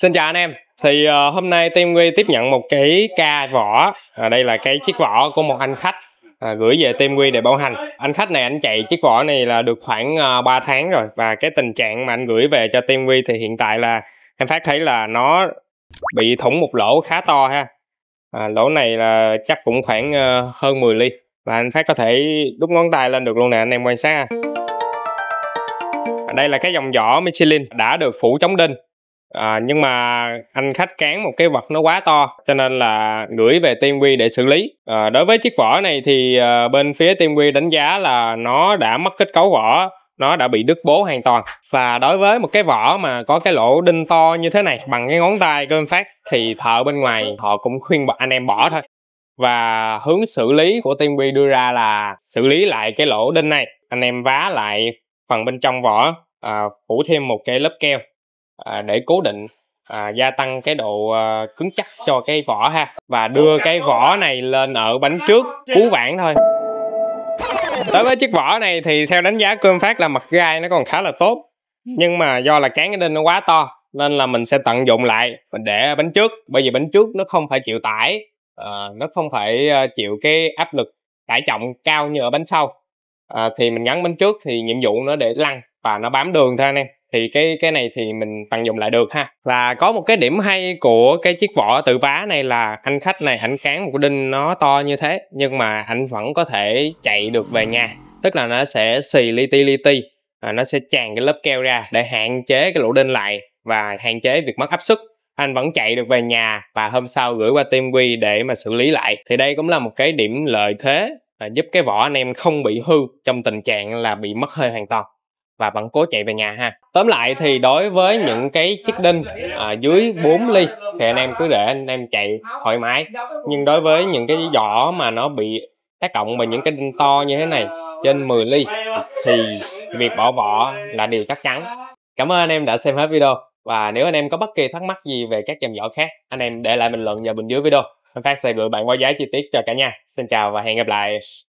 Xin chào anh em thì uh, hôm nay team Quy tiếp nhận một cái ca vỏ à, đây là cái chiếc vỏ của một anh khách à, gửi về team Quy để bảo hành anh khách này anh chạy chiếc vỏ này là được khoảng uh, ờ, 3 tháng rồi và cái tình trạng mà anh gửi về cho team Quy thì hiện tại là em phát thấy là nó bị thủng một lỗ khá to ha à, lỗ này là chắc cũng khoảng uh, hơn 10 ly và anh phát có thể đút ngón tay lên được luôn nè anh em quan sát ha đây là cái dòng vỏ Michelin đã được phủ chống đinh À, nhưng mà anh khách cán một cái vật nó quá to cho nên là gửi về team quy để xử lý à, đối với chiếc vỏ này thì à, bên phía team quy đánh giá là nó đã mất kết cấu vỏ nó đã bị đứt bố hoàn toàn và đối với một cái vỏ mà có cái lỗ đinh to như thế này bằng cái ngón tay cơm phát thì thợ bên ngoài họ cũng khuyên anh em bỏ thôi và hướng xử lý của team quy đưa ra là xử lý lại cái lỗ đinh này anh em vá lại phần bên trong vỏ à, phủ thêm một cái lớp keo À, để cố định à, gia tăng cái độ à, cứng chắc cho cái vỏ ha và đưa cái vỏ này lên ở bánh trước cú vãng thôi đối với chiếc vỏ này thì theo đánh giá của em phát là mặt gai nó còn khá là tốt nhưng mà do là cán cái đinh nó quá to nên là mình sẽ tận dụng lại mình để bánh trước bởi vì bánh trước nó không phải chịu tải à, nó không phải à, chịu cái áp lực tải trọng cao như ở bánh sau à, thì mình gắn bánh trước thì nhiệm vụ nó để lăn và nó bám đường thôi anh em thì cái cái này thì mình tận dụng lại được ha và có một cái điểm hay của cái chiếc vỏ tự vá này là anh khách này ảnh kháng một cái đinh nó to như thế nhưng mà anh vẫn có thể chạy được về nhà tức là nó sẽ xì li ti li ti à, nó sẽ tràn cái lớp keo ra để hạn chế cái lỗ đinh lại và hạn chế việc mất áp suất anh vẫn chạy được về nhà và hôm sau gửi qua team quy để mà xử lý lại thì đây cũng là một cái điểm lợi thế à, giúp cái vỏ anh em không bị hư trong tình trạng là bị mất hơi hoàn toàn và bạn cố chạy về nhà ha tóm lại thì đối với những cái chiếc đinh à, dưới 4 ly thì anh em cứ để anh em chạy thoải mái nhưng đối với những cái giỏ mà nó bị tác động bởi những cái đinh to như thế này trên 10 ly thì việc bỏ vỏ là điều chắc chắn cảm ơn anh em đã xem hết video và nếu anh em có bất kỳ thắc mắc gì về các dòng giỏ khác anh em để lại bình luận vào bên dưới video anh phát sẽ gửi bạn qua giá chi tiết cho cả nhà xin chào và hẹn gặp lại